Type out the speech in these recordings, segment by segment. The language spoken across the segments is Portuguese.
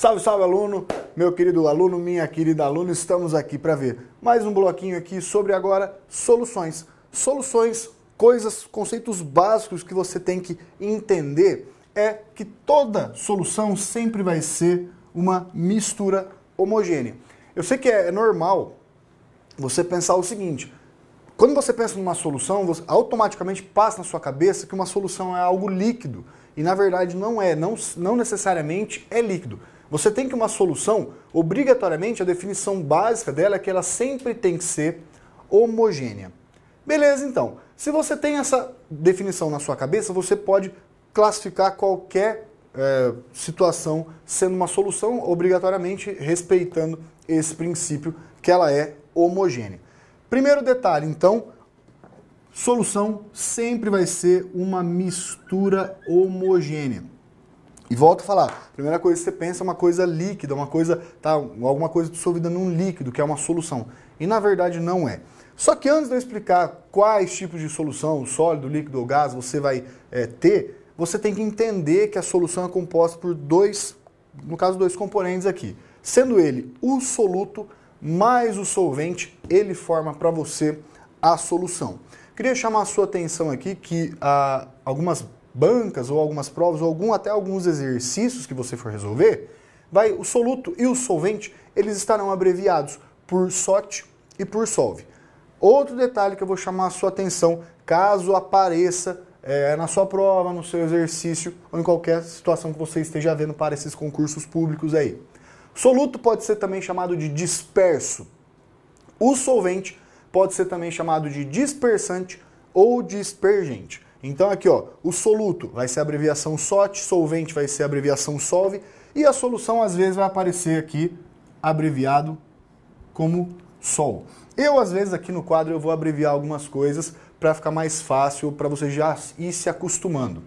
Salve, salve aluno, meu querido aluno, minha querida aluna, estamos aqui para ver mais um bloquinho aqui sobre agora soluções. Soluções, coisas, conceitos básicos que você tem que entender é que toda solução sempre vai ser uma mistura homogênea. Eu sei que é normal você pensar o seguinte, quando você pensa numa solução, você automaticamente passa na sua cabeça que uma solução é algo líquido. E na verdade não é, não, não necessariamente é líquido. Você tem que uma solução, obrigatoriamente, a definição básica dela é que ela sempre tem que ser homogênea. Beleza, então. Se você tem essa definição na sua cabeça, você pode classificar qualquer é, situação sendo uma solução, obrigatoriamente respeitando esse princípio que ela é homogênea. Primeiro detalhe, então, solução sempre vai ser uma mistura homogênea. E volto a falar, primeira coisa que você pensa é uma coisa líquida, uma coisa, tá, alguma coisa dissolvida num líquido, que é uma solução. E na verdade não é. Só que antes de eu explicar quais tipos de solução, sólido, líquido ou gás, você vai é, ter, você tem que entender que a solução é composta por dois, no caso, dois componentes aqui. Sendo ele o soluto mais o solvente, ele forma para você a solução. Queria chamar a sua atenção aqui que ah, algumas bancas ou algumas provas ou algum, até alguns exercícios que você for resolver, vai o soluto e o solvente, eles estarão abreviados por SOT e por SOLVE. Outro detalhe que eu vou chamar a sua atenção, caso apareça é, na sua prova, no seu exercício ou em qualquer situação que você esteja vendo para esses concursos públicos aí. Soluto pode ser também chamado de disperso. O solvente pode ser também chamado de dispersante ou dispergente. Então aqui, ó, o soluto vai ser a abreviação SOT, solvente vai ser a abreviação SOLVE e a solução às vezes vai aparecer aqui abreviado como SOL. Eu às vezes aqui no quadro eu vou abreviar algumas coisas para ficar mais fácil para você já ir se acostumando.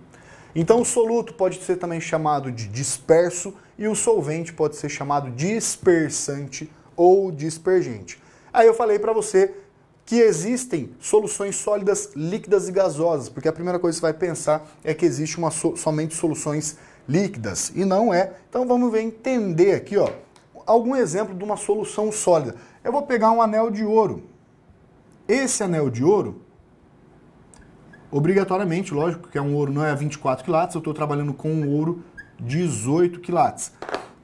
Então o soluto pode ser também chamado de disperso e o solvente pode ser chamado dispersante ou dispergente. Aí eu falei para você que existem soluções sólidas, líquidas e gasosas, porque a primeira coisa que você vai pensar é que existe uma so, somente soluções líquidas e não é. Então vamos ver entender aqui, ó, algum exemplo de uma solução sólida. Eu vou pegar um anel de ouro. Esse anel de ouro, obrigatoriamente, lógico que é um ouro, não é 24 quilates, eu estou trabalhando com um ouro 18 quilates.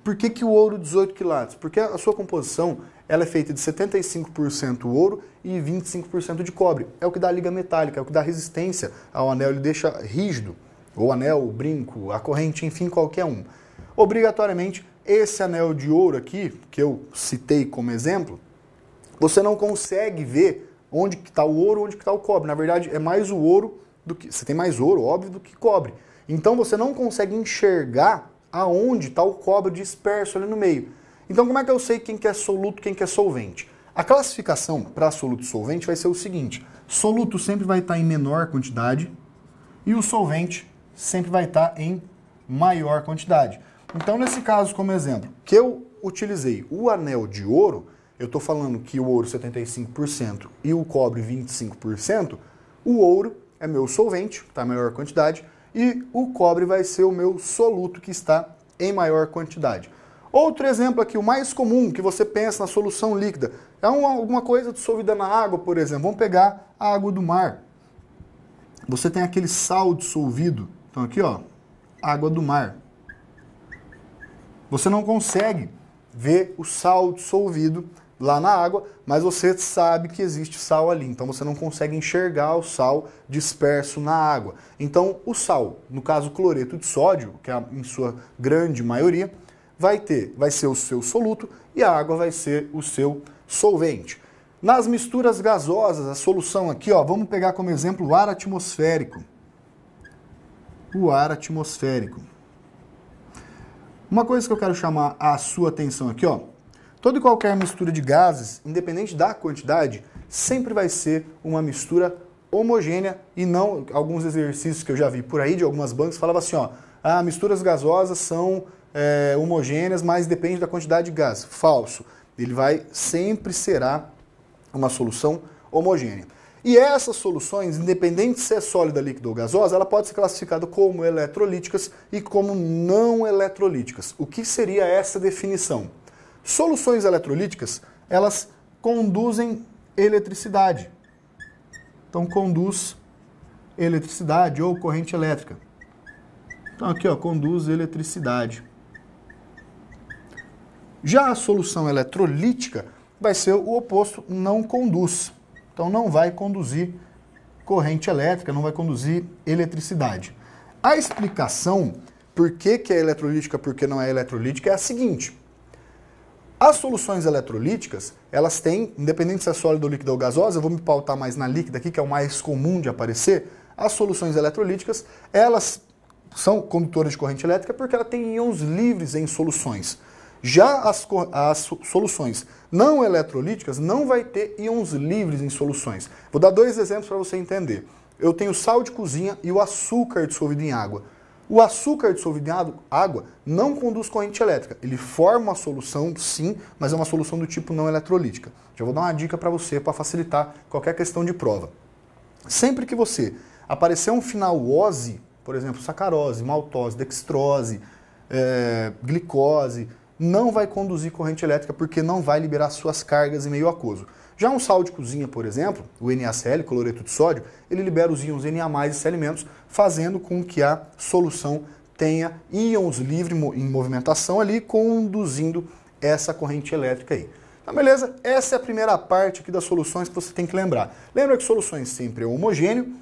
Por que, que o ouro 18 quilates? Porque a sua composição ela é feita de 75% ouro e 25% de cobre. É o que dá a liga metálica, é o que dá resistência ao anel, ele deixa rígido. O anel, o brinco, a corrente, enfim, qualquer um. Obrigatoriamente, esse anel de ouro aqui, que eu citei como exemplo, você não consegue ver onde está o ouro, onde está o cobre. Na verdade, é mais o ouro do que. Você tem mais ouro, óbvio, do que cobre. Então você não consegue enxergar aonde está o cobre disperso ali no meio. Então, como é que eu sei quem que é soluto, quem que é solvente? A classificação para soluto e solvente vai ser o seguinte: soluto sempre vai estar tá em menor quantidade e o solvente sempre vai estar tá em maior quantidade. Então, nesse caso, como exemplo, que eu utilizei o anel de ouro, eu estou falando que o ouro 75% e o cobre 25%, o ouro é meu solvente, está em maior quantidade, e o cobre vai ser o meu soluto que está em maior quantidade. Outro exemplo aqui, o mais comum que você pensa na solução líquida, é uma, alguma coisa dissolvida na água, por exemplo. Vamos pegar a água do mar. Você tem aquele sal dissolvido. Então aqui, ó, água do mar. Você não consegue ver o sal dissolvido lá na água, mas você sabe que existe sal ali, então você não consegue enxergar o sal disperso na água. Então, o sal, no caso cloreto de sódio, que é em sua grande maioria, vai ter, vai ser o seu soluto e a água vai ser o seu solvente. Nas misturas gasosas, a solução aqui, ó, vamos pegar como exemplo o ar atmosférico. O ar atmosférico. Uma coisa que eu quero chamar a sua atenção aqui, ó, toda e qualquer mistura de gases, independente da quantidade, sempre vai ser uma mistura homogênea e não alguns exercícios que eu já vi por aí de algumas bancas falava assim, ó, ah, misturas gasosas são é, homogêneas, mas depende da quantidade de gás. Falso. Ele vai sempre será uma solução homogênea. E essas soluções, independente se é sólida, líquida ou gasosa, ela pode ser classificada como eletrolíticas e como não eletrolíticas. O que seria essa definição? Soluções eletrolíticas, elas conduzem eletricidade. Então conduz eletricidade ou corrente elétrica. Então aqui, ó, conduz eletricidade. Já a solução eletrolítica vai ser o oposto, não conduz. Então não vai conduzir corrente elétrica, não vai conduzir eletricidade. A explicação por que, que é eletrolítica, por que não é eletrolítica é a seguinte. As soluções eletrolíticas, elas têm, independente se é sólido líquido ou gasosa, eu vou me pautar mais na líquida aqui, que é o mais comum de aparecer, as soluções eletrolíticas, elas são condutoras de corrente elétrica porque ela tem íons livres em soluções. Já as, as soluções não eletrolíticas não vai ter íons livres em soluções. Vou dar dois exemplos para você entender. Eu tenho sal de cozinha e o açúcar dissolvido em água. O açúcar dissolvido em água não conduz corrente elétrica. Ele forma uma solução, sim, mas é uma solução do tipo não eletrolítica. Já vou dar uma dica para você para facilitar qualquer questão de prova. Sempre que você aparecer um final OSE, por exemplo, sacarose, maltose, dextrose, é, glicose, não vai conduzir corrente elétrica porque não vai liberar suas cargas em meio aquoso. Já um sal de cozinha, por exemplo, o NaCl, cloreto de sódio, ele libera os íons Na+, e elementos, fazendo com que a solução tenha íons livre em movimentação ali, conduzindo essa corrente elétrica aí. Tá beleza? Essa é a primeira parte aqui das soluções que você tem que lembrar. Lembra que soluções sempre é homogêneo,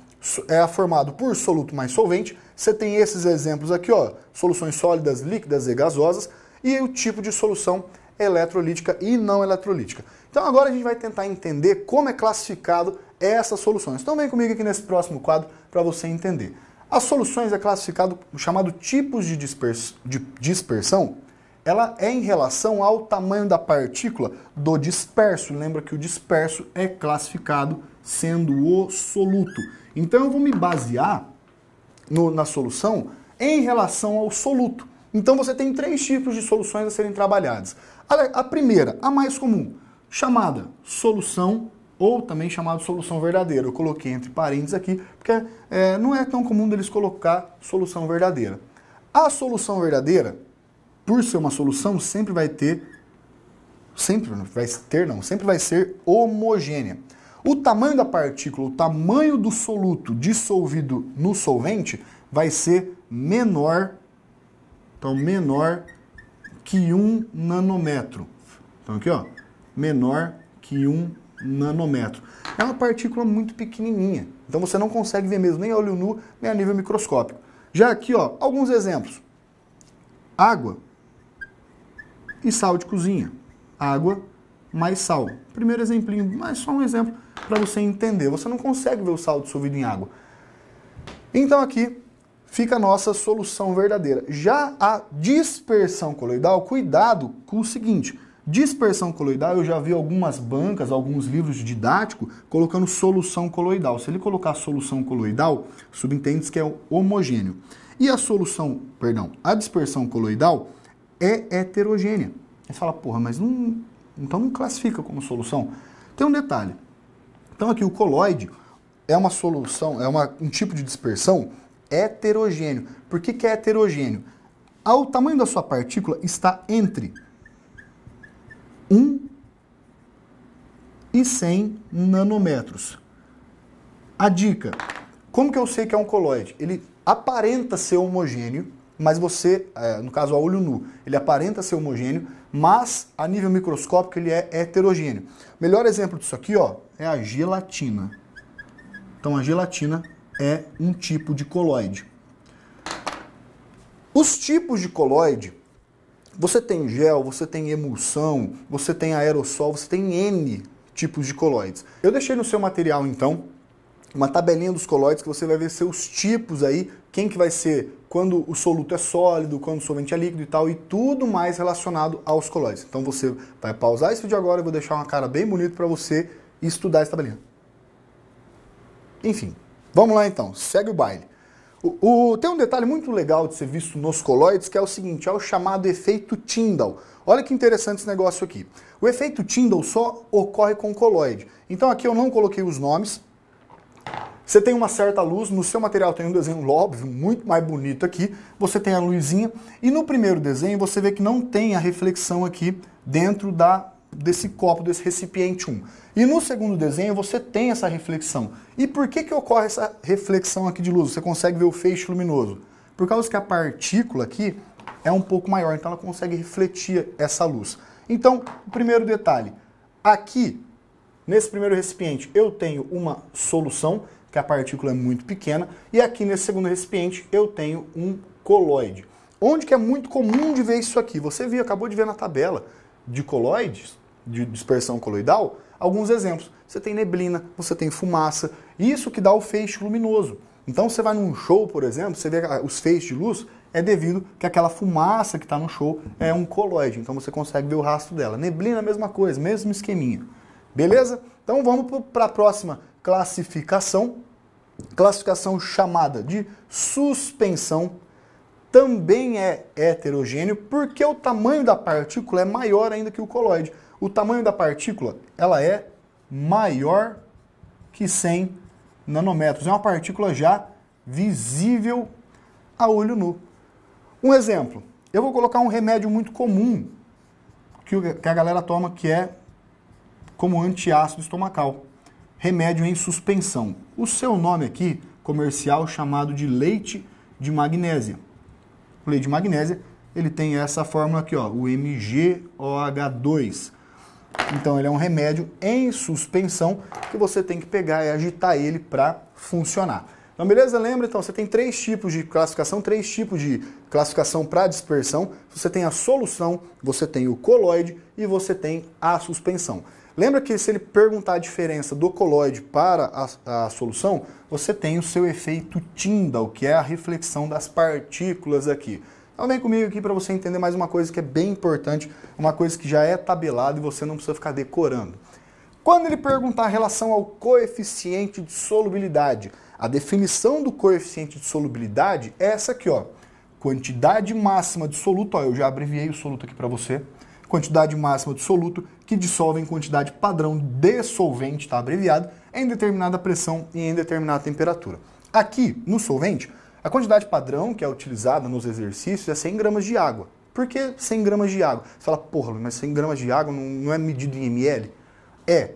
é formado por soluto mais solvente. Você tem esses exemplos aqui, ó, soluções sólidas, líquidas e gasosas e o tipo de solução eletrolítica e não eletrolítica. Então agora a gente vai tentar entender como é classificado essas soluções. Então vem comigo aqui nesse próximo quadro para você entender. As soluções é classificado chamado tipos de, dispers, de dispersão. Ela é em relação ao tamanho da partícula do disperso. Lembra que o disperso é classificado sendo o soluto. Então eu vou me basear no, na solução em relação ao soluto. Então você tem três tipos de soluções a serem trabalhadas. A, primeira, a mais comum, chamada solução ou também chamada solução verdadeira. Eu coloquei entre parênteses aqui, porque é, não é tão comum deles colocar solução verdadeira. A solução verdadeira, por ser uma solução, sempre vai ter, sempre vai ter não, sempre vai ser homogênea. O tamanho da partícula, o tamanho do soluto dissolvido no solvente vai ser menor então, menor que 1 nanômetro. Então, aqui, ó, menor que 1 nanômetro. É uma partícula muito pequenininha. Então, você não consegue ver mesmo nem a olho nu, nem a nível microscópico. Já aqui, ó, alguns exemplos. Água e sal de cozinha. Água mais sal. Primeiro exemplinho, mas só um exemplo para você entender. Você não consegue ver o sal dissolvido em água. Então, aqui, fica a nossa solução verdadeira. Já a dispersão coloidal, cuidado com o seguinte. Dispersão coloidal, eu já vi algumas bancas, alguns livros didáticos colocando solução coloidal. Se ele colocar solução coloidal, subentende-se que é homogêneo. E a solução, perdão, a dispersão coloidal é heterogênea. você fala, porra, mas não, então não classifica como solução. Tem um detalhe. Então aqui o coloide é uma solução, é uma, um tipo de dispersão heterogêneo. Por que, que é heterogêneo? O tamanho da sua partícula está entre 1 e 100 nanômetros. A dica, como que eu sei que é um coloide? Ele aparenta ser homogêneo, mas você, é, no caso a olho nu, ele aparenta ser homogêneo, mas a nível microscópico ele é heterogêneo. Melhor exemplo disso aqui ó, é a gelatina. Então a gelatina é um tipo de coloide. Os tipos de coloide, você tem gel, você tem emulsão, você tem aerossol, você tem N tipos de coloides. Eu deixei no seu material então uma tabelinha dos coloides que você vai ver seus tipos aí, quem que vai ser quando o soluto é sólido, quando o solvente é líquido e tal, e tudo mais relacionado aos coloides. Então você vai pausar esse vídeo agora, eu vou deixar uma cara bem bonita para você estudar essa tabelinha. Enfim, Vamos lá então, segue o baile. O, o, tem um detalhe muito legal de ser visto nos coloides que é o seguinte, é o chamado efeito Tyndall. Olha que interessante esse negócio aqui. O efeito Tyndall só ocorre com coloide. Então aqui eu não coloquei os nomes. Você tem uma certa luz, no seu material tem um desenho óbvio, muito mais bonito aqui. Você tem a luzinha e no primeiro desenho você vê que não tem a reflexão aqui dentro da desse copo, desse recipiente 1. E no segundo desenho você tem essa reflexão. E por que, que ocorre essa reflexão aqui de luz? Você consegue ver o feixe luminoso? Por causa que a partícula aqui é um pouco maior, então ela consegue refletir essa luz. Então, o primeiro detalhe, aqui, nesse primeiro recipiente, eu tenho uma solução, que a partícula é muito pequena, e aqui nesse segundo recipiente eu tenho um coloide. Onde que é muito comum de ver isso aqui? Você viu, acabou de ver na tabela de coloides, de dispersão coloidal, alguns exemplos. Você tem neblina, você tem fumaça, isso que dá o feixe luminoso. Então você vai num show, por exemplo, você vê os feixes de luz, é devido que aquela fumaça que está no show é um coloide, então você consegue ver o rastro dela. Neblina, mesma coisa, mesmo esqueminha. Beleza? Então vamos para a próxima classificação. Classificação chamada de suspensão também é heterogêneo porque o tamanho da partícula é maior ainda que o coloide o tamanho da partícula ela é maior que 100 nanômetros. É uma partícula já visível a olho nu. Um exemplo, eu vou colocar um remédio muito comum que a galera toma que é como antiácido estomacal, remédio em suspensão. O seu nome aqui comercial chamado de leite de magnésia. O leite de magnésia, ele tem essa fórmula aqui, ó, o MgOH2 então ele é um remédio em suspensão que você tem que pegar e agitar ele para funcionar. Então, beleza? Lembra, então, você tem três tipos de classificação, três tipos de classificação para dispersão. Você tem a solução, você tem o coloide e você tem a suspensão. Lembra que se ele perguntar a diferença do coloide para a, a solução, você tem o seu efeito Tyndall, que é a reflexão das partículas aqui. Então vem comigo aqui para você entender mais uma coisa que é bem importante, uma coisa que já é tabelada e você não precisa ficar decorando. Quando ele perguntar em relação ao coeficiente de solubilidade, a definição do coeficiente de solubilidade é essa aqui, ó. Quantidade máxima de soluto, ó, eu já abreviei o soluto aqui para você. Quantidade máxima de soluto que dissolve em quantidade padrão de solvente, tá abreviado, em determinada pressão e em determinada temperatura. Aqui, no solvente, a quantidade padrão que é utilizada nos exercícios é 100 gramas de água. Por que 100 gramas de água? Você fala, porra, mas 100 gramas de água não, não é medido em ml? É,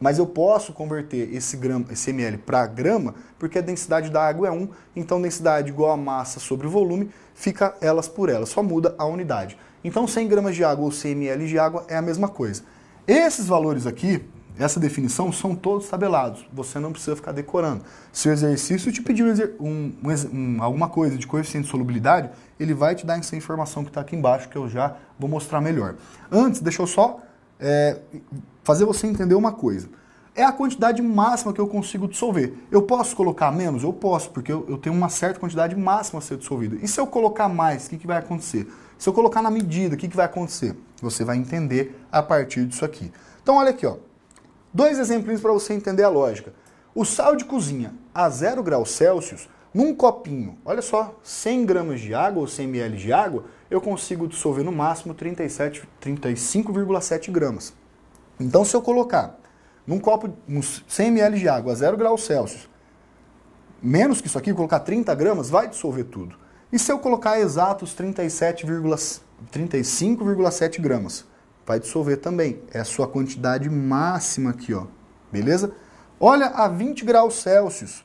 mas eu posso converter esse, grama, esse ml para grama, porque a densidade da água é 1, então densidade igual a massa sobre o volume, fica elas por elas, só muda a unidade. Então 100 gramas de água ou 100 ml de água é a mesma coisa. Esses valores aqui, essa definição são todos tabelados, você não precisa ficar decorando. Se o exercício te pedir um, um, alguma coisa de coeficiente de solubilidade, ele vai te dar essa informação que está aqui embaixo, que eu já vou mostrar melhor. Antes, deixa eu só é, fazer você entender uma coisa. É a quantidade máxima que eu consigo dissolver. Eu posso colocar menos? Eu posso, porque eu, eu tenho uma certa quantidade máxima a ser dissolvida. E se eu colocar mais, o que, que vai acontecer? Se eu colocar na medida, o que, que vai acontecer? Você vai entender a partir disso aqui. Então, olha aqui, ó. Dois exemplos para você entender a lógica. O sal de cozinha a 0 graus Celsius, num copinho, olha só, 100 gramas de água ou 100 ml de água, eu consigo dissolver no máximo 35,7 gramas. Então, se eu colocar num copo, uns 100 ml de água a 0 graus Celsius, menos que isso aqui, colocar 30 gramas, vai dissolver tudo. E se eu colocar exatos 37,35,7 gramas? vai dissolver também. É a sua quantidade máxima aqui, ó. Beleza? Olha, a 20 graus Celsius,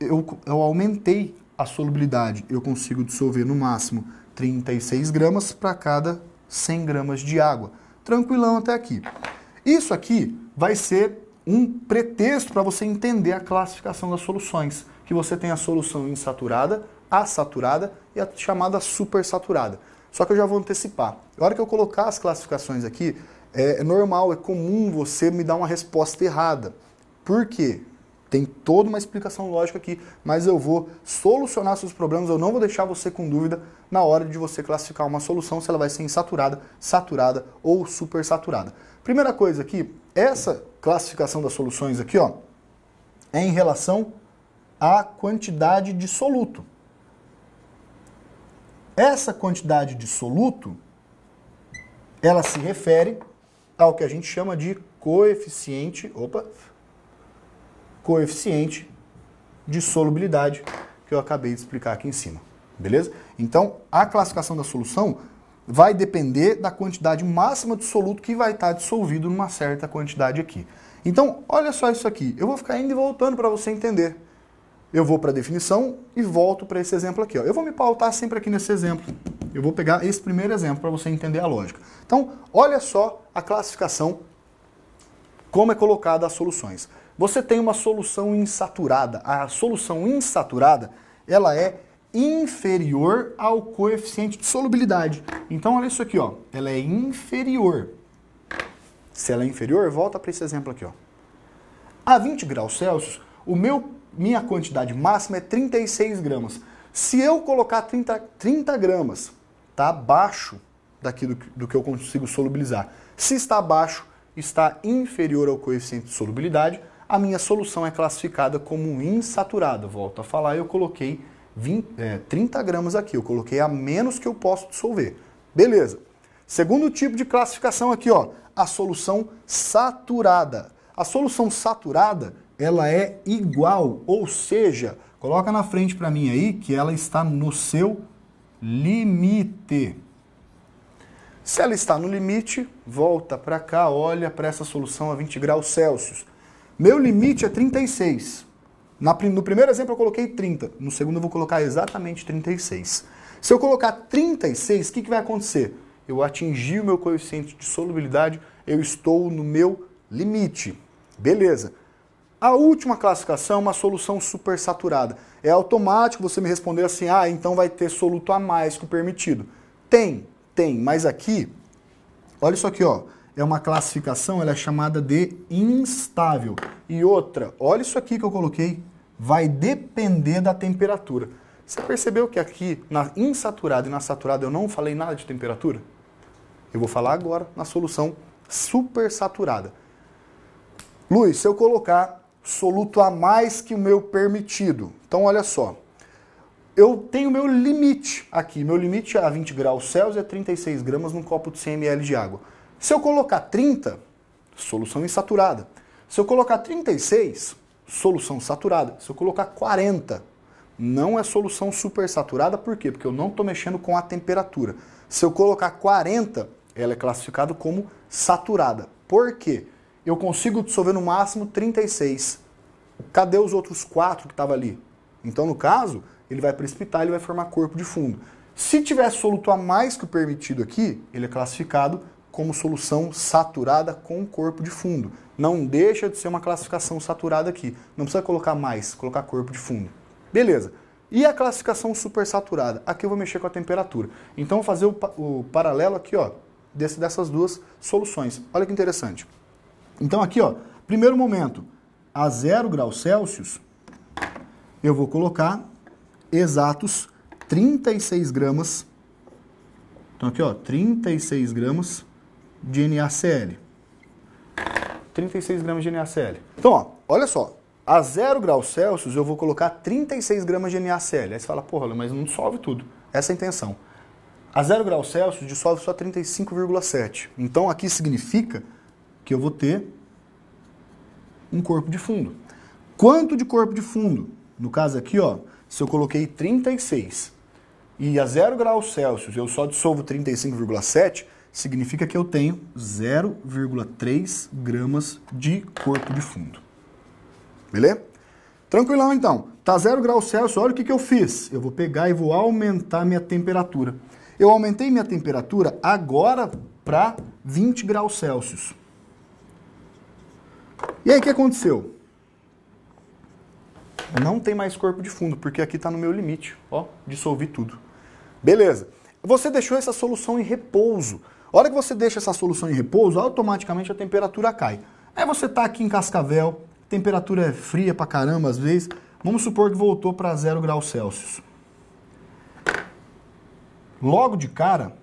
eu, eu aumentei a solubilidade. Eu consigo dissolver no máximo 36 gramas para cada 100 gramas de água. Tranquilão até aqui. Isso aqui vai ser um pretexto para você entender a classificação das soluções, que você tem a solução insaturada, a saturada e a chamada supersaturada. Só que eu já vou antecipar. Na hora que eu colocar as classificações aqui, é normal, é comum você me dar uma resposta errada. Por quê? Tem toda uma explicação lógica aqui, mas eu vou solucionar seus problemas, eu não vou deixar você com dúvida na hora de você classificar uma solução, se ela vai ser insaturada, saturada ou supersaturada. Primeira coisa aqui, essa classificação das soluções aqui, ó, é em relação à quantidade de soluto. Essa quantidade de soluto, ela se refere ao que a gente chama de coeficiente, opa, coeficiente de solubilidade que eu acabei de explicar aqui em cima, beleza? Então, a classificação da solução vai depender da quantidade máxima de soluto que vai estar dissolvido numa certa quantidade aqui. Então, olha só isso aqui. Eu vou ficar indo e voltando para você entender eu vou para a definição e volto para esse exemplo aqui. Ó. Eu vou me pautar sempre aqui nesse exemplo. Eu vou pegar esse primeiro exemplo para você entender a lógica. Então, olha só a classificação, como é colocada as soluções. Você tem uma solução insaturada. A solução insaturada, ela é inferior ao coeficiente de solubilidade. Então, olha isso aqui, ó. ela é inferior. Se ela é inferior, volta para esse exemplo aqui. Ó. A 20 graus Celsius, o meu minha quantidade máxima é 36 gramas. Se eu colocar 30, 30 gramas, está abaixo daqui do, do, que eu consigo solubilizar. Se está abaixo, está inferior ao coeficiente de solubilidade, a minha solução é classificada como insaturada. Volto a falar, eu coloquei 20, é, 30 gramas aqui, eu coloquei a menos que eu posso dissolver. Beleza. Segundo tipo de classificação aqui, ó, a solução saturada. A solução saturada ela é igual, ou seja, coloca na frente para mim aí que ela está no seu limite. Se ela está no limite, volta para cá, olha para essa solução a 20 graus Celsius. Meu limite é 36. no primeiro exemplo eu coloquei 30, no segundo eu vou colocar exatamente 36. Se eu colocar 36, o que, que vai acontecer? Eu atingi o meu coeficiente de solubilidade, eu estou no meu limite. Beleza. A última classificação é uma solução supersaturada. É automático você me responder assim: ah, então vai ter soluto a mais que o permitido. Tem, tem, mas aqui, olha isso aqui, ó. É uma classificação, ela é chamada de instável. E outra, olha isso aqui que eu coloquei, vai depender da temperatura. Você percebeu que aqui na insaturada e na saturada eu não falei nada de temperatura? Eu vou falar agora na solução supersaturada. Luiz, se eu colocar soluto a mais que o meu permitido. Então, olha só. Eu tenho meu limite aqui. Meu limite a 20 graus Celsius é 36 gramas num copo de 100 ml de água. Se eu colocar 30, solução insaturada. Se eu colocar 36, solução saturada. Se eu colocar 40, não é solução supersaturada, por quê? Porque eu não estou mexendo com a temperatura. Se eu colocar 40, ela é classificada como saturada. Por quê? eu consigo dissolver no máximo 36. Cadê os outros quatro que estavam ali? Então, no caso, ele vai precipitar, ele vai formar corpo de fundo. Se tiver soluto a mais que o permitido aqui, ele é classificado como solução saturada com corpo de fundo. Não deixa de ser uma classificação saturada aqui. Não precisa colocar mais, colocar corpo de fundo. Beleza. E a classificação supersaturada? Aqui eu vou mexer com a temperatura. Então, vou fazer o, o paralelo aqui ó, desse, dessas duas soluções. Olha que interessante. Então aqui, ó, primeiro momento, a 0 graus Celsius, eu vou colocar exatos 36 gramas. Então aqui, ó, 36 gramas de NaCl. 36 gramas de NaCl. Então, ó, olha só. A 0 graus Celsius eu vou colocar 36 gramas de NaCl. Aí você fala, porra, mas não dissolve tudo. Essa é a intenção. A 0 graus Celsius dissolve só 35,7. Então aqui significa que eu vou ter um corpo de fundo. Quanto de corpo de fundo? No caso aqui, ó, se eu coloquei 36 e a 0 graus Celsius eu só dissolvo 35,7, significa que eu tenho 0,3 gramas de corpo de fundo. Beleza? Tranquilão então. Tá 0 graus Celsius, olha o que, que eu fiz. Eu vou pegar e vou aumentar minha temperatura. Eu aumentei minha temperatura agora para 20 graus Celsius. E aí o que aconteceu? Não tem mais corpo de fundo, porque aqui está no meu limite. Ó, dissolvi tudo. Beleza. Você deixou essa solução em repouso. A hora que você deixa essa solução em repouso, automaticamente a temperatura cai. Aí você está aqui em Cascavel, temperatura é fria pra caramba às vezes. Vamos supor que voltou para 0 graus Celsius. Logo de cara,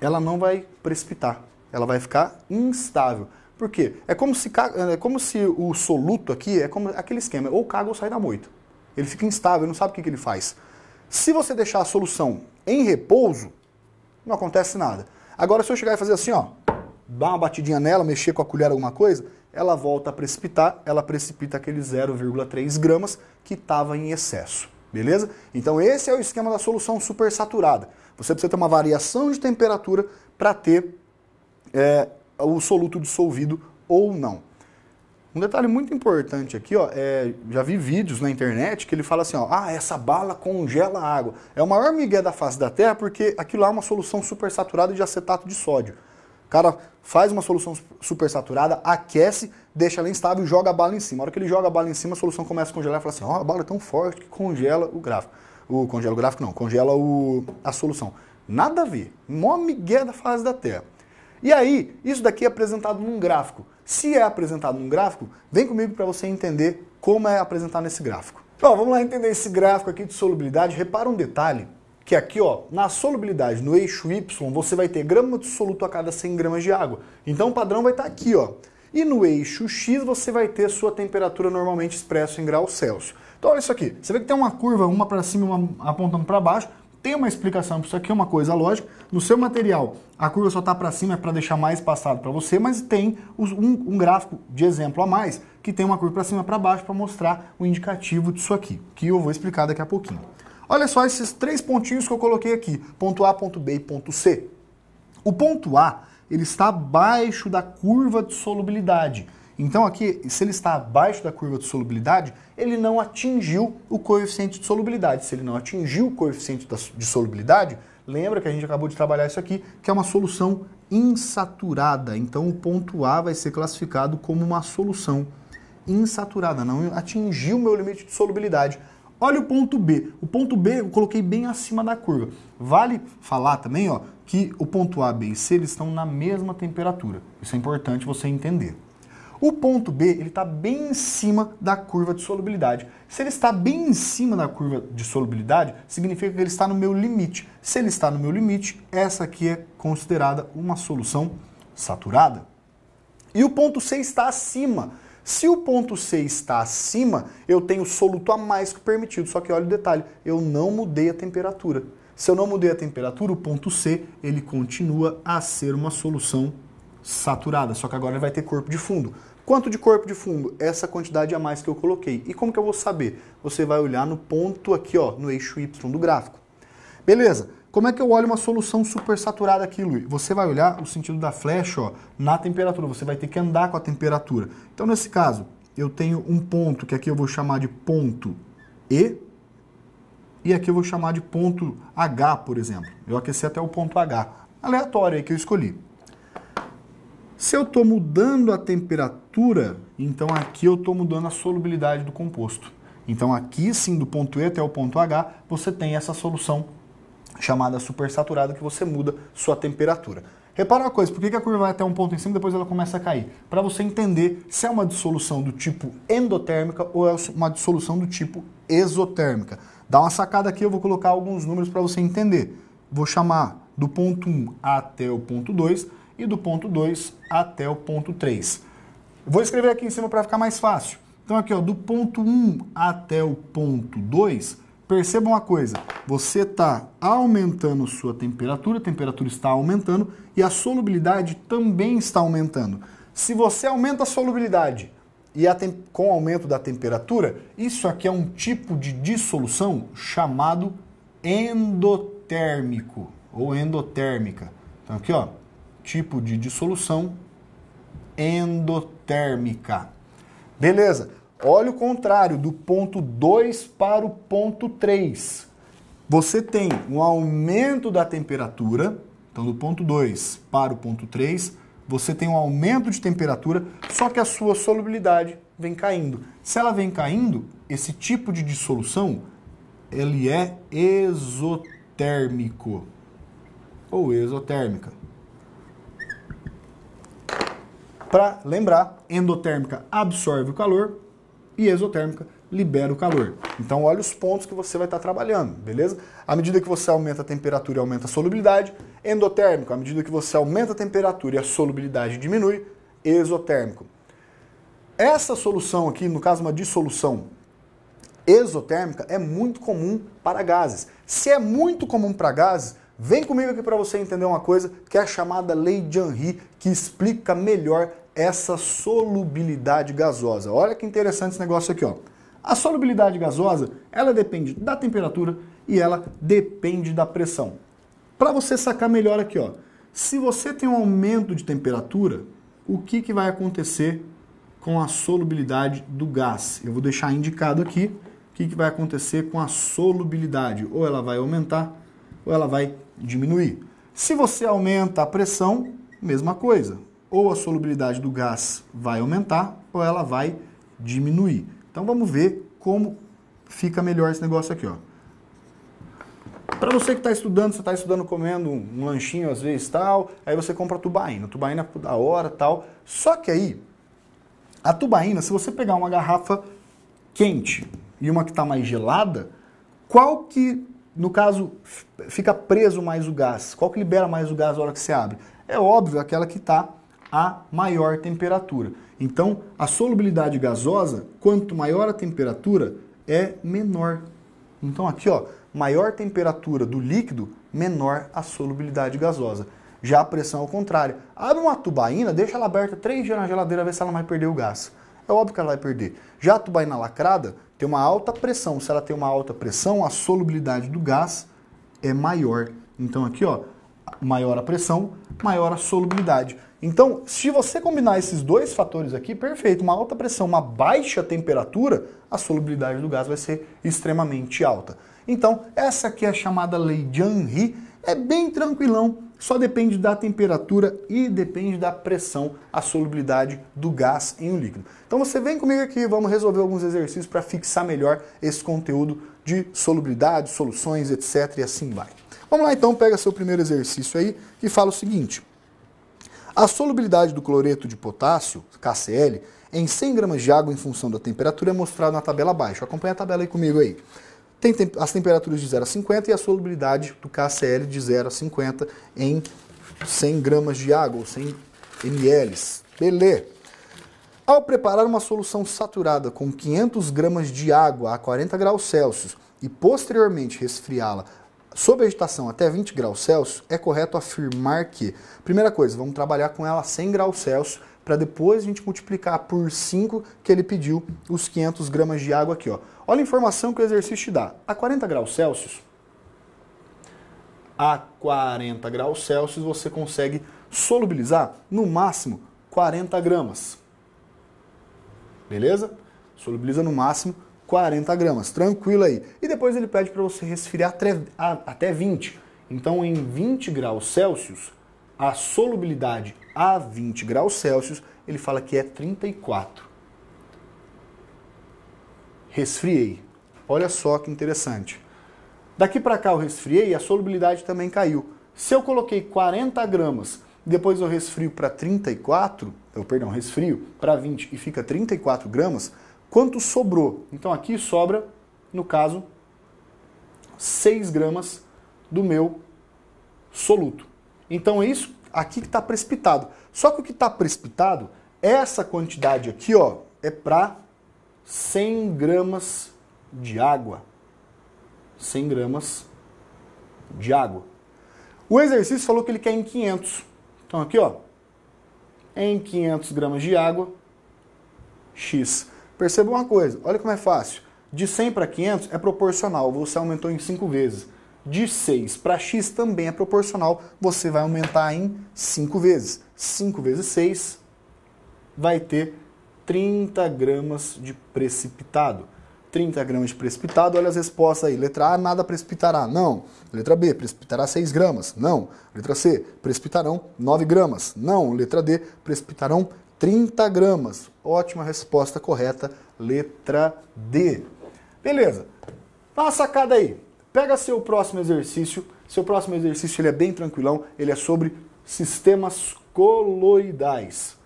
ela não vai precipitar. Ela vai ficar instável. Por quê? É como se, é como se o soluto aqui, é como aquele esquema, ou caga ou sai da moita. Ele fica instável, não sabe o que, que ele faz. Se você deixar a solução em repouso, não acontece nada. Agora, se eu chegar e fazer assim, ó, dar uma batidinha nela, mexer com a colher alguma coisa, ela volta a precipitar, ela precipita aquele 0,3 gramas que estava em excesso. Beleza? Então esse é o esquema da solução supersaturada. Você precisa ter uma variação de temperatura para ter é, o soluto dissolvido ou não. Um detalhe muito importante aqui, ó, é, já vi vídeos na internet que ele fala assim, ó, ah, essa bala congela a água. É o maior migué da face da Terra porque aquilo lá é uma solução supersaturada de acetato de sódio. O cara faz uma solução supersaturada, aquece, deixa ela instável e joga a bala em cima. A hora que ele joga a bala em cima, a solução começa a congelar e fala assim, ó, oh, a bala é tão forte que congela o gráfico. O congela o gráfico não, congela o, a solução. Nada a ver. maior migué da face da Terra. E aí, isso daqui é apresentado num gráfico. Se é apresentado num gráfico, vem comigo para você entender como é apresentar nesse gráfico. Então vamos lá entender esse gráfico aqui de solubilidade. Repara um detalhe, que aqui ó, na solubilidade, no eixo Y, você vai ter grama de soluto a cada 100 gramas de água. Então o padrão vai estar tá aqui. ó. E no eixo X você vai ter sua temperatura normalmente expressa em graus Celsius. Então olha isso aqui, você vê que tem uma curva, uma para cima e uma apontando para baixo, tem uma explicação para isso aqui, é uma coisa lógica. No seu material, a curva só está para cima é para deixar mais passado para você, mas tem um, um, gráfico de exemplo a mais que tem uma curva para cima para baixo para mostrar o indicativo disso aqui, que eu vou explicar daqui a pouquinho. Olha só esses três pontinhos que eu coloquei aqui, ponto A, ponto B e ponto C. O ponto A ele está abaixo da curva de solubilidade. Então aqui, se ele está abaixo da curva de solubilidade, ele não atingiu o coeficiente de solubilidade. Se ele não atingiu o coeficiente de solubilidade, lembra que a gente acabou de trabalhar isso aqui, que é uma solução insaturada. Então o ponto A vai ser classificado como uma solução insaturada, não atingiu o meu limite de solubilidade. Olha o ponto B. O ponto B eu coloquei bem acima da curva. Vale falar também ó, que o ponto A, B e C eles estão na mesma temperatura. Isso é importante você entender. O ponto B ele está bem em cima da curva de solubilidade. Se ele está bem em cima da curva de solubilidade, significa que ele está no meu limite. Se ele está no meu limite, essa aqui é considerada uma solução saturada. E o ponto C está acima. Se o ponto C está acima, eu tenho soluto a mais que o permitido. Só que olha o detalhe, eu não mudei a temperatura. Se eu não mudei a temperatura, o ponto C ele continua a ser uma solução saturada, só que agora ele vai ter corpo de fundo. Quanto de corpo de fundo? Essa quantidade a mais que eu coloquei. E como que eu vou saber? Você vai olhar no ponto aqui, ó, no eixo Y do gráfico. Beleza. Como é que eu olho uma solução supersaturada aqui, Luiz? Você vai olhar o sentido da flecha ó, na temperatura, você vai ter que andar com a temperatura. Então, nesse caso, eu tenho um ponto que aqui eu vou chamar de ponto E, e aqui eu vou chamar de ponto H, por exemplo. Eu aqueci até o ponto H, aleatório aí que eu escolhi. Se eu estou mudando a temperatura, então aqui eu estou mudando a solubilidade do composto. Então aqui sim, do ponto E até o ponto H, você tem essa solução chamada supersaturada que você muda sua temperatura. Repara uma coisa, por que a curva vai até um ponto em cima e depois ela começa a cair? Para você entender se é uma dissolução do tipo endotérmica ou é uma dissolução do tipo exotérmica. Dá uma sacada aqui, eu vou colocar alguns números para você entender. Vou chamar do ponto 1 até o ponto 2 e do ponto 2 até o ponto 3. Vou escrever aqui em cima para ficar mais fácil. Então aqui, ó, do ponto 1 até o ponto 2, perceba uma coisa, você está aumentando sua temperatura, a temperatura está aumentando e a solubilidade também está aumentando. Se você aumenta a solubilidade e a com o aumento da temperatura, isso aqui é um tipo de dissolução chamado endotérmico ou endotérmica. Então aqui, ó, tipo de dissolução endotérmica. Beleza, olha o contrário, do ponto 2 para o ponto 3. Você tem um aumento da temperatura, então do ponto 2 para o ponto 3, você tem um aumento de temperatura, só que a sua solubilidade vem caindo. Se ela vem caindo, esse tipo de dissolução ele é exotérmico ou exotérmica. Para lembrar, endotérmica absorve o calor e exotérmica libera o calor. Então olha os pontos que você vai estar trabalhando, beleza? À medida que você aumenta a temperatura e aumenta a solubilidade, endotérmico, à medida que você aumenta a temperatura e a solubilidade diminui, exotérmico. Essa solução aqui, no caso uma dissolução exotérmica, é muito comum para gases. Se é muito comum para gases, vem comigo aqui para você entender uma coisa que é a chamada lei de Henry, que explica melhor essa solubilidade gasosa. Olha que interessante esse negócio aqui, ó. A solubilidade gasosa, ela depende da temperatura e ela depende da pressão. Para você sacar melhor aqui, ó, se você tem um aumento de temperatura, o que, que vai acontecer com a solubilidade do gás? Eu vou deixar indicado aqui o que, que vai acontecer com a solubilidade. Ou ela vai aumentar ou ela vai diminuir. Se você aumenta a pressão, mesma coisa ou a solubilidade do gás vai aumentar ou ela vai diminuir. Então vamos ver como fica melhor esse negócio aqui, Para você que está estudando, você está estudando comendo um lanchinho às vezes tal, aí você compra a tubaína, tubaína é da hora tal. Só que aí, a tubaína, se você pegar uma garrafa quente e uma que está mais gelada, qual que, no caso, fica preso mais o gás? Qual que libera mais o gás na hora que você abre? É óbvio, aquela que está a maior temperatura. Então, a solubilidade gasosa, quanto maior a temperatura, é menor. Então aqui, ó, maior temperatura do líquido, menor a solubilidade gasosa. Já a pressão ao contrário. Abre uma tubaína, deixa ela aberta três dias na geladeira, ver se ela não vai perder o gás. É óbvio que ela vai perder. Já a tubaína lacrada tem uma alta pressão. Se ela tem uma alta pressão, a solubilidade do gás é maior. Então aqui, ó, maior a pressão, maior a solubilidade. Então, se você combinar esses dois fatores aqui, perfeito, uma alta pressão, uma baixa temperatura, a solubilidade do gás vai ser extremamente alta. Então, essa aqui é a chamada lei de Henry, é bem tranquilão, só depende da temperatura e depende da pressão, a solubilidade do gás em um líquido. Então você vem comigo aqui, vamos resolver alguns exercícios para fixar melhor esse conteúdo de solubilidade, soluções, etc e assim vai. Vamos lá então, pega seu primeiro exercício aí que fala o seguinte. A solubilidade do cloreto de potássio, KCl, em 100 gramas de água em função da temperatura é mostrada na tabela abaixo. Acompanha a tabela aí comigo aí. Tem tem, as temperaturas de 0 a 50 e a solubilidade do KCl de 0 a 50 em 100 gramas de água, ou 100 ml. Beleza. Ao preparar uma solução saturada com 500 gramas de água a 40 graus Celsius e posteriormente resfriá-la Sob agitação até 20 graus Celsius, é correto afirmar que, primeira coisa, vamos trabalhar com ela a 100 graus Celsius para depois a gente multiplicar por 5 que ele pediu os 500 gramas de água aqui. Ó. Olha a informação que o exercício te dá. A 40 graus Celsius, a 40 graus Celsius você consegue solubilizar no máximo 40 gramas. Beleza? Solubiliza no máximo 40 gramas, tranquilo aí. E depois ele pede para você resfriar até, 20. Então, em 20 graus Celsius, a solubilidade a 20 graus Celsius, ele fala que é 34. Resfriei. Olha só que interessante. Daqui para cá eu resfriei, a solubilidade também caiu. Se eu coloquei 40 gramas, depois eu resfrio para 34, eu, perdão, resfrio para 20 e fica 34 gramas, quanto sobrou. Então aqui sobra, no caso, 6 gramas do meu soluto. Então é isso aqui que está precipitado. Só que o que está precipitado, essa quantidade aqui, ó, é para 100 gramas de água. 100 gramas de água. O exercício falou que ele quer em 500. Então aqui, ó, em 500 gramas de água, X. Perceba uma coisa, olha como é fácil. De 100 para 500 é proporcional, você aumentou em 5 vezes. De 6 para x também é proporcional, você vai aumentar em 5 vezes. 5 vezes 6 vai ter 30 gramas de precipitado. 30 gramas de precipitado, olha as respostas aí. Letra A, nada precipitará, não. Letra B, precipitará 6 gramas, não. Letra C, precipitarão 9 gramas, não. Letra D, precipitarão 30 gramas. Ótima resposta correta, letra D. Beleza, dá uma sacada aí. Pega seu próximo exercício. Seu próximo exercício ele é bem tranquilão, ele é sobre sistemas coloidais.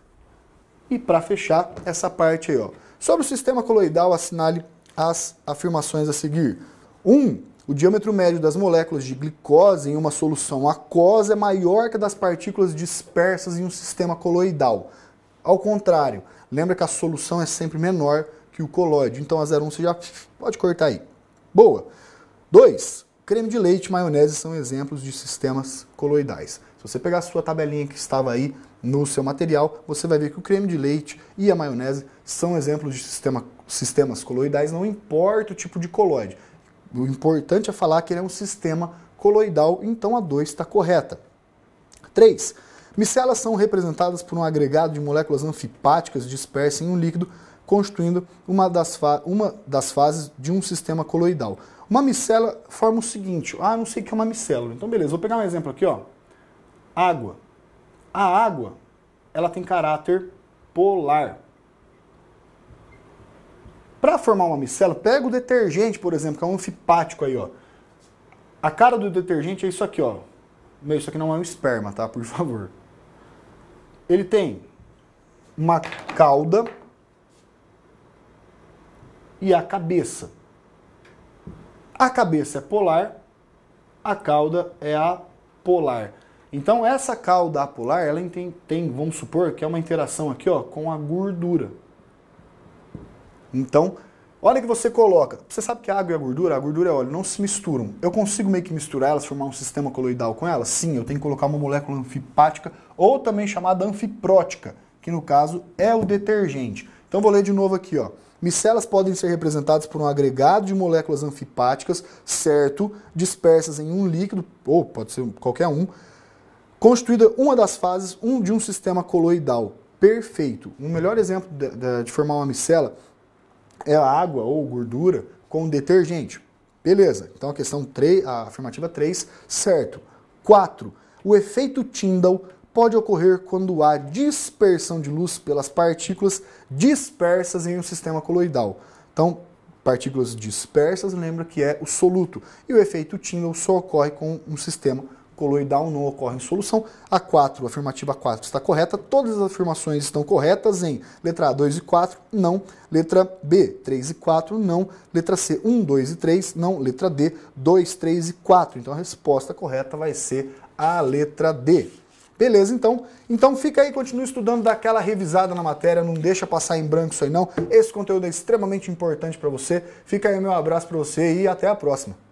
E para fechar essa parte aí, ó. Sobre o sistema coloidal, assinale as afirmações a seguir. 1. Um, o diâmetro médio das moléculas de glicose em uma solução aquosa é maior que das partículas dispersas em um sistema coloidal. Ao contrário, lembra que a solução é sempre menor que o colóide. Então a 01 você já pode cortar aí. Boa. 2. Creme de leite e maionese são exemplos de sistemas coloidais. Se você pegar a sua tabelinha que estava aí no seu material, você vai ver que o creme de leite e a maionese são exemplos de sistema, sistemas coloidais, não importa o tipo de colóide. O importante é falar que ele é um sistema coloidal, então a 2 está correta. 3. Micelas são representadas por um agregado de moléculas anfipáticas dispersas em um líquido, constituindo uma das, uma das fases de um sistema coloidal. Uma micela forma o seguinte, ah, não sei o que é uma micélula. Então, beleza, vou pegar um exemplo aqui, ó. Água. A água, ela tem caráter polar. Para formar uma micela, pega o detergente, por exemplo, que é um anfipático aí, ó. A cara do detergente é isso aqui, ó. Meu, isso aqui não é um esperma, tá? Por favor. Ele tem uma cauda e a cabeça. A cabeça é polar, a cauda é apolar. Então essa cauda apolar, ela tem, tem, vamos supor, que é uma interação aqui ó, com a gordura. Então Olha que você coloca. Você sabe que a água e a gordura, a gordura e óleo, não se misturam. Eu consigo meio que misturar elas, formar um sistema coloidal com elas? Sim, eu tenho que colocar uma molécula anfipática, ou também chamada anfiprótica, que no caso é o detergente. Então vou ler de novo aqui, ó. Micelas podem ser representadas por um agregado de moléculas anfipáticas, certo, dispersas em um líquido, ou pode ser qualquer um, constituída uma das fases um, de um sistema coloidal. Perfeito. Um melhor exemplo de, de, de formar uma micela é água ou gordura com detergente. Beleza, então a questão 3, a afirmativa 3, certo. 4. O efeito Tyndall pode ocorrer quando há dispersão de luz pelas partículas dispersas em um sistema coloidal. Então, partículas dispersas, lembra que é o soluto. E o efeito Tyndall só ocorre com um sistema coloidal não ocorre em solução. A 4, afirmativa 4 está correta. Todas as afirmações estão corretas em letra A, 2 e 4, não. Letra B, 3 e 4, não. Letra C, 1, 2 e 3, não. Letra D, 2, 3 e 4. Então a resposta correta vai ser a letra D. Beleza, então. Então fica aí, continue estudando, dá aquela revisada na matéria, não deixa passar em branco isso aí não. Esse conteúdo é extremamente importante para você. Fica aí o meu abraço para você e até a próxima.